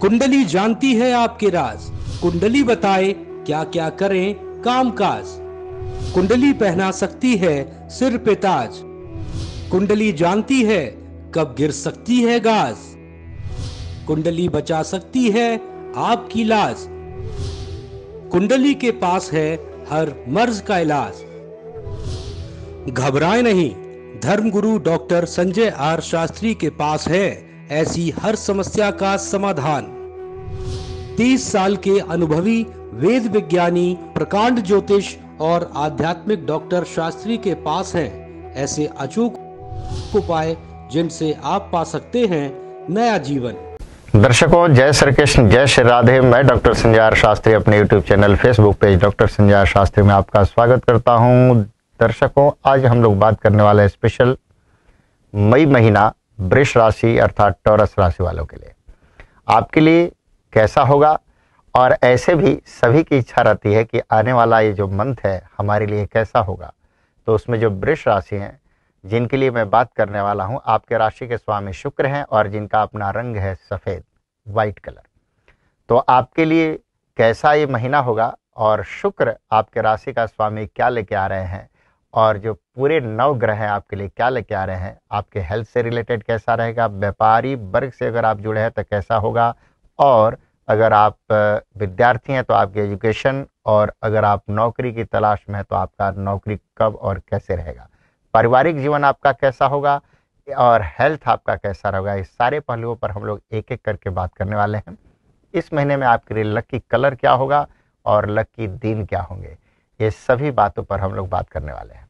कुंडली जानती है आपके राज कुंडली बताए क्या क्या करें कामकाज कुंडली पहना सकती है सिर पे ताज कुंडली जानती है कब गिर सकती है गाज कुंडली बचा सकती है आपकी लाज कुंडली के पास है हर मर्ज का इलाज घबराए नहीं धर्मगुरु डॉक्टर संजय आर शास्त्री के पास है ऐसी हर समस्या का समाधान 30 साल के अनुभवी वेद विज्ञानी प्रकांड ज्योतिष और आध्यात्मिक डॉक्टर शास्त्री के पास हैं ऐसे अचूक उपाय जिनसे आप पा सकते हैं नया जीवन दर्शकों जय श्री कृष्ण जय श्री राधे मैं डॉक्टर संजार शास्त्री अपने YouTube channel Facebook page doctor Sanjar Shastri में आपका स्वागत करता हूं दर्शकों आज हम लोग बात करने वाले हैं स्पेशल मई महीना वृष राशि अर्थात टॉरस राशि वालों के लिए आपके लिए कैसा होगा और ऐसे भी सभी की इच्छा रहती है कि आने वाला ये जो मंथ है हमारे लिए कैसा होगा तो उसमें जो वृष राशि हैं जिनके लिए मैं बात करने वाला हूँ आपके राशि के स्वामी शुक्र हैं और जिनका अपना रंग है सफ़ेद वाइट कलर तो आपके लिए कैसा ये महीना होगा और शुक्र आपके राशि का स्वामी क्या लेके आ रहे हैं और जो पूरे नव ग्रह हैं आपके लिए क्या लेके आ रहे हैं आपके हेल्थ से रिलेटेड कैसा रहेगा व्यापारी वर्ग से अगर आप जुड़े हैं तो कैसा होगा और अगर आप विद्यार्थी हैं तो आपकी एजुकेशन और अगर आप नौकरी की तलाश में हैं तो आपका नौकरी कब और कैसे रहेगा पारिवारिक जीवन आपका कैसा होगा और हेल्थ आपका कैसा रहेगा इस सारे पहलुओं पर हम लोग एक एक करके बात करने वाले हैं इस महीने में आपके लिए लक्की कलर क्या होगा और लक्की दिन क्या होंगे ये सभी बातों पर हम लोग बात करने वाले हैं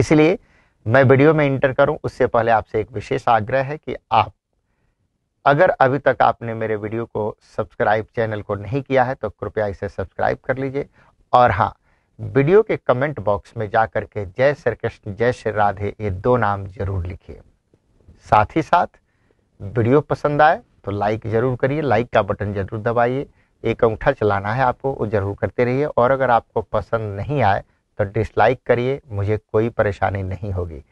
इसलिए मैं वीडियो में इंटर करूं उससे पहले आपसे एक विशेष आग्रह है कि आप अगर अभी तक आपने मेरे वीडियो को सब्सक्राइब चैनल को नहीं किया है तो कृपया इसे सब्सक्राइब कर लीजिए और हाँ वीडियो के कमेंट बॉक्स में जा के जय श्री कृष्ण जय श्री राधे ये दो नाम जरूर लिखिए साथ ही साथ वीडियो पसंद आए तो लाइक ज़रूर करिए लाइक का बटन ज़रूर दबाइए एक अंगूठा चलाना है आपको वो ज़रूर करते रहिए और अगर आपको पसंद नहीं आए तो डिसलाइक करिए मुझे कोई परेशानी नहीं होगी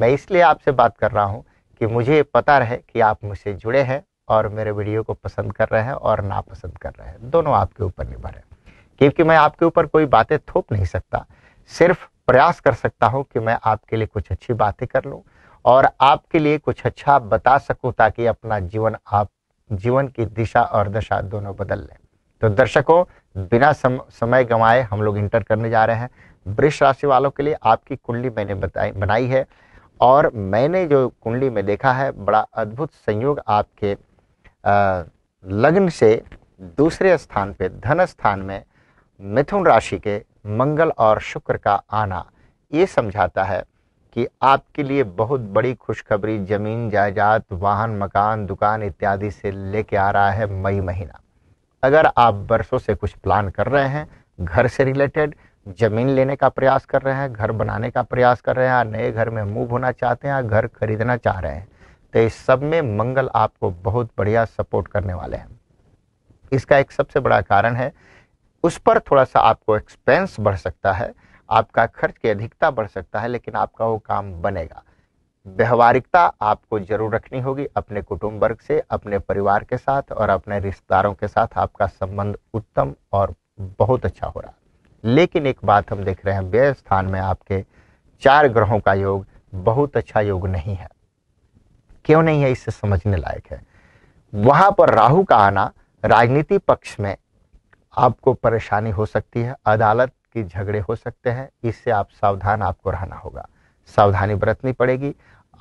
मैं इसलिए आपसे बात कर रहा हूँ कि मुझे पता रहे कि आप मुझसे जुड़े हैं और मेरे वीडियो को पसंद कर रहे हैं और नापसंद कर रहे हैं दोनों आपके ऊपर निर्भर है क्योंकि मैं आपके ऊपर कोई बातें थोप नहीं सकता सिर्फ प्रयास कर सकता हूँ कि मैं आपके लिए कुछ अच्छी बातें कर लूँ और आपके लिए कुछ अच्छा बता सकूँ ताकि अपना जीवन आप जीवन की दिशा और दशा दोनों बदल लें तो दर्शकों बिना सम, समय गंवाए हम लोग इंटर करने जा रहे हैं वृक्ष राशि वालों के लिए आपकी कुंडली मैंने बताई बनाई है और मैंने जो कुंडली में देखा है बड़ा अद्भुत संयोग आपके लग्न से दूसरे स्थान पे धन स्थान में मिथुन राशि के मंगल और शुक्र का आना ये समझाता है कि आपके लिए बहुत बड़ी खुशखबरी जमीन जायदाद वाहन मकान दुकान इत्यादि से लेके आ रहा है मई महीना अगर आप बरसों से कुछ प्लान कर रहे हैं घर से रिलेटेड ज़मीन लेने का प्रयास कर रहे हैं घर बनाने का प्रयास कर रहे हैं नए घर में मूव होना चाहते हैं घर खरीदना चाह रहे हैं तो इस सब में मंगल आपको बहुत बढ़िया सपोर्ट करने वाले हैं इसका एक सबसे बड़ा कारण है उस पर थोड़ा सा आपको एक्सपेंस बढ़ सकता है आपका खर्च की अधिकता बढ़ सकता है लेकिन आपका वो काम बनेगा व्यवहारिकता आपको जरूर रखनी होगी अपने कुटुंब वर्ग से अपने परिवार के साथ और अपने रिश्तेदारों के साथ आपका संबंध उत्तम और बहुत अच्छा हो रहा लेकिन एक बात हम देख रहे हैं व्यय स्थान में आपके चार ग्रहों का योग बहुत अच्छा योग नहीं है क्यों नहीं है इससे समझने लायक है वहां पर राहु का आना राजनीति पक्ष में आपको परेशानी हो सकती है अदालत के झगड़े हो सकते हैं इससे आप सावधान आपको रहना होगा सावधानी बरतनी पड़ेगी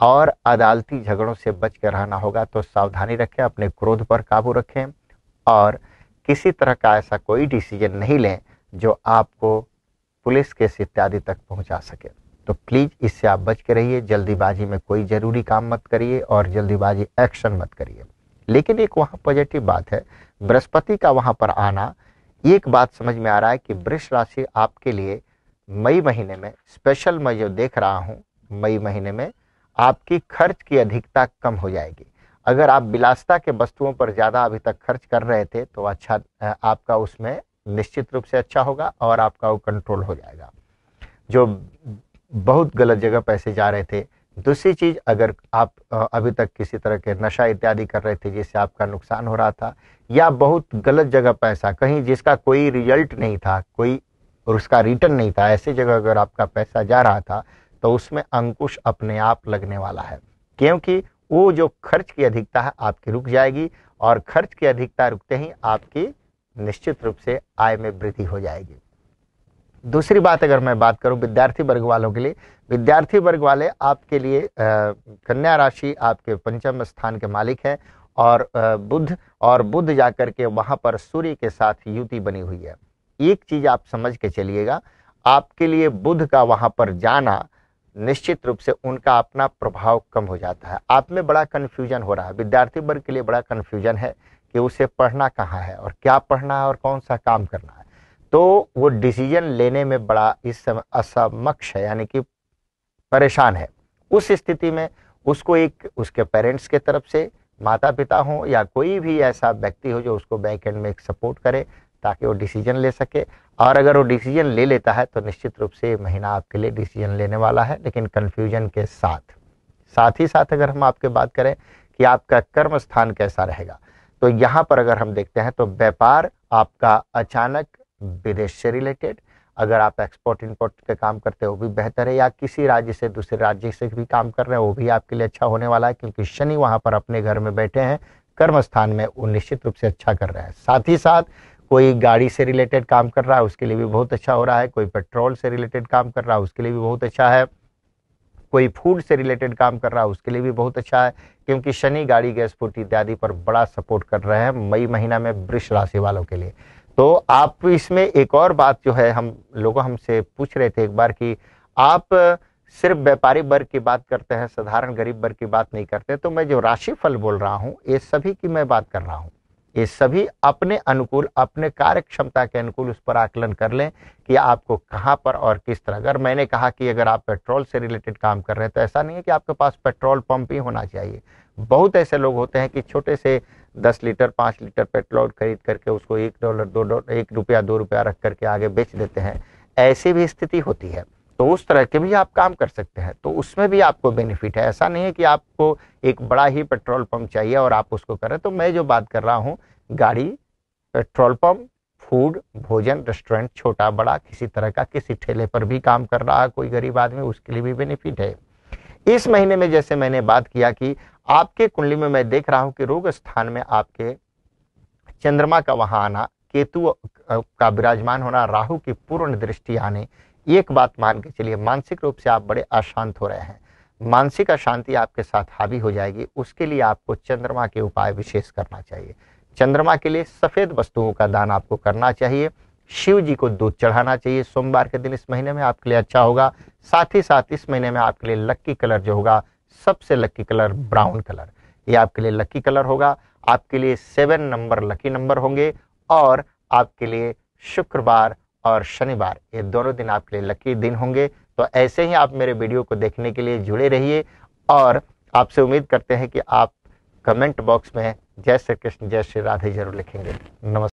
और अदालती झगड़ों से बच कर रहना होगा तो सावधानी रखें अपने क्रोध पर काबू रखें और किसी तरह का ऐसा कोई डिसीजन नहीं लें जो आपको पुलिस केस इत्यादि तक पहुंचा सके तो प्लीज़ इससे आप बच के रहिए जल्दीबाजी में कोई ज़रूरी काम मत करिए और जल्दीबाजी एक्शन मत करिए लेकिन एक वहाँ पॉजिटिव बात है बृहस्पति का वहाँ पर आना एक बात समझ में आ रहा है कि वृक्ष राशि आपके लिए मई महीने में स्पेशल मैं जो देख रहा हूँ मई महीने में आपकी खर्च की अधिकता कम हो जाएगी अगर आप विलासता के वस्तुओं पर ज़्यादा अभी तक खर्च कर रहे थे तो अच्छा आपका उसमें निश्चित रूप से अच्छा होगा और आपका वो कंट्रोल हो जाएगा जो बहुत गलत जगह पैसे जा रहे थे दूसरी चीज़ अगर आप अभी तक किसी तरह के नशा इत्यादि कर रहे थे जिससे आपका नुकसान हो रहा था या बहुत गलत जगह पैसा कहीं जिसका कोई रिजल्ट नहीं था कोई और उसका रिटर्न नहीं था ऐसे जगह अगर आपका पैसा जा रहा था तो उसमें अंकुश अपने आप लगने वाला है क्योंकि वो जो खर्च की अधिकता है आपकी रुक जाएगी और खर्च की अधिकता रुकते ही आपकी निश्चित रूप से आय में वृद्धि हो जाएगी दूसरी बात अगर मैं बात करूं विद्यार्थी वर्ग वालों के लिए विद्यार्थी वर्ग वाले आपके लिए कन्या राशि आपके पंचम स्थान के मालिक हैं और बुध और बुध जाकर के वहाँ पर सूर्य के साथ युति बनी हुई है एक चीज़ आप समझ के चलिएगा आपके लिए बुध का वहाँ पर जाना निश्चित रूप से उनका अपना प्रभाव कम हो जाता है आप में बड़ा कन्फ्यूजन हो रहा है विद्यार्थी वर्ग के लिए बड़ा कन्फ्यूजन है कि उसे पढ़ना कहाँ है और क्या पढ़ना है और कौन सा काम करना है तो वो डिसीजन लेने में बड़ा इस समय असमक्ष है यानी कि परेशान है उस स्थिति में उसको एक उसके पेरेंट्स के तरफ से माता पिता हों या कोई भी ऐसा व्यक्ति हो जो उसको बैक एंड में एक सपोर्ट करे ताकि वो डिसीजन ले सके और अगर वो डिसीजन ले लेता है तो निश्चित रूप से महीना आपके लिए डिसीजन लेने वाला है लेकिन कन्फ्यूजन के साथ साथ ही साथ अगर हम आपके बात करें कि आपका कर्म स्थान कैसा रहेगा तो यहाँ पर अगर हम देखते हैं तो व्यापार आपका अचानक विदेश से रिलेटेड अगर आप एक्सपोर्ट इंपोर्ट का काम करते हो वो भी बेहतर है या किसी राज्य से दूसरे राज्य से भी काम कर रहे हो वो भी आपके लिए अच्छा होने वाला है क्योंकि शनि वहाँ पर अपने घर में बैठे हैं कर्म स्थान में वो निश्चित रूप से अच्छा कर रहे हैं साथ ही साथ कोई गाड़ी से रिलेटेड काम कर रहा है उसके लिए भी बहुत अच्छा हो रहा है कोई पेट्रोल से रिलेटेड काम कर रहा है उसके लिए भी बहुत अच्छा है कोई फूड से रिलेटेड काम कर रहा है उसके लिए भी बहुत अच्छा है क्योंकि शनि गाड़ी गैस फूट इत्यादि पर बड़ा सपोर्ट कर रहे हैं मई महीना में वृक्ष राशि वालों के लिए तो आप इसमें एक और बात जो है हम लोग हमसे पूछ रहे थे एक बार कि आप सिर्फ व्यापारी वर्ग की बात करते हैं साधारण गरीब वर्ग की बात नहीं करते तो मैं जो राशि फल बोल रहा हूँ ये सभी की मैं बात कर रहा हूँ ये सभी अपने अनुकूल अपने कार्य क्षमता के अनुकूल उस पर आकलन कर लें कि आपको कहाँ पर और किस तरह अगर मैंने कहा कि अगर आप पेट्रोल से रिलेटेड काम कर रहे हैं तो ऐसा नहीं है कि आपके पास पेट्रोल पंप ही होना चाहिए बहुत ऐसे लोग होते हैं कि छोटे से दस लीटर पाँच लीटर पेट्रोल खरीद करके उसको एक डॉलर दो डॉलर एक रुपया दो रुपया रख करके आगे बेच देते हैं ऐसी भी स्थिति होती है तो उस तरह के भी आप काम कर सकते हैं तो उसमें भी आपको बेनिफिट है ऐसा नहीं है कि आपको एक बड़ा ही पेट्रोल पंप चाहिए और आप उसको करें तो मैं जो बात कर रहा हूँ गाड़ी पेट्रोल पंप फूड भोजन रेस्टोरेंट छोटा बड़ा किसी तरह का किसी ठेले पर भी काम कर रहा है कोई गरीब आदमी उसके लिए भी बेनिफिट है इस महीने में जैसे मैंने बात किया कि आपके कुंडली में मैं देख रहा हूँ कि रोग स्थान में आपके चंद्रमा का वहाँ आना केतु का विराजमान होना राहु की पूर्ण दृष्टि आने एक बात मान के चलिए मानसिक रूप से आप बड़े अशांत हो रहे हैं मानसिक अशांति आपके साथ हावी हो जाएगी उसके लिए आपको चंद्रमा के उपाय विशेष करना चाहिए चंद्रमा के लिए सफ़ेद वस्तुओं का दान आपको करना चाहिए शिव जी को दूध चढ़ाना चाहिए सोमवार के दिन इस महीने में आपके लिए अच्छा होगा साथ ही साथ इस महीने में आपके लिए लक्की कलर जो होगा सबसे लक्की कलर ब्राउन कलर ये आपके लिए लक्की कलर होगा आपके लिए सेवन नंबर लकी नंबर होंगे और आपके लिए शुक्रवार और शनिवार ये दोनों दिन आपके लिए लकी दिन होंगे तो ऐसे ही आप मेरे वीडियो को देखने के लिए जुड़े रहिए और आपसे उम्मीद करते हैं कि आप कमेंट बॉक्स में जय श्री कृष्ण जय श्री राधे जरूर लिखेंगे नमस्कार